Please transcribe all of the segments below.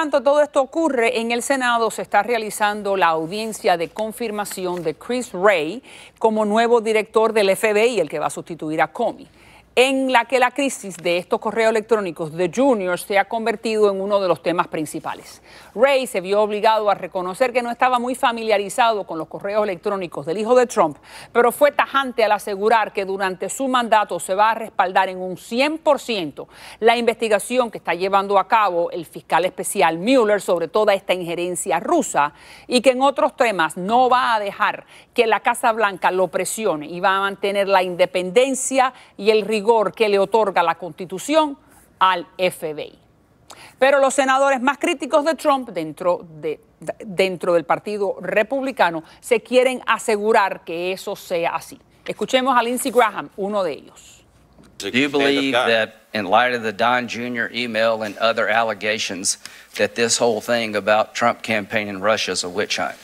tanto, todo esto ocurre en el Senado, se está realizando la audiencia de confirmación de Chris Ray como nuevo director del FBI, el que va a sustituir a Comey en la que la crisis de estos correos electrónicos de Junior se ha convertido en uno de los temas principales. Ray se vio obligado a reconocer que no estaba muy familiarizado con los correos electrónicos del hijo de Trump, pero fue tajante al asegurar que durante su mandato se va a respaldar en un 100% la investigación que está llevando a cabo el fiscal especial Mueller sobre toda esta injerencia rusa y que en otros temas no va a dejar que la Casa Blanca lo presione y va a mantener la independencia y el rigor vigor que le otorga la Constitución al FBI. Pero los senadores más críticos de Trump dentro, de, dentro del Partido Republicano se quieren asegurar que eso sea así. Escuchemos a Lindsey Graham, uno de ellos. Do you believe that, in light of the Don Jr. email and other allegations, that this whole thing about Trump campaigning Russia is a witch hunt?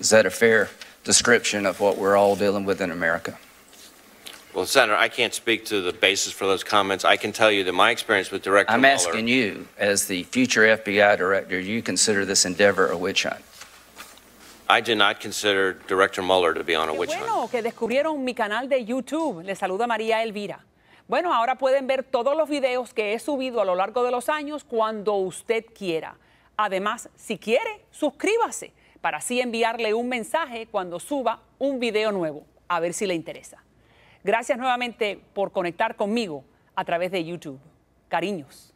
Is that a fair description of what we're all dealing with in America? Well, Senator, I can't speak to the basis for those comments. I can tell you that my experience with Director I'm Mueller, asking you, as the future FBI director, you consider this endeavor a witch hunt? I No not consider Director Mueller to be on a witch hunt. bueno que descubrieron mi canal de YouTube. Le saluda María Elvira. Bueno, ahora pueden ver todos los videos que he subido a lo largo de los años cuando usted quiera. Además, si quiere, suscríbase para así enviarle un mensaje cuando suba un video nuevo. A ver si le interesa. Gracias nuevamente por conectar conmigo a través de YouTube. Cariños.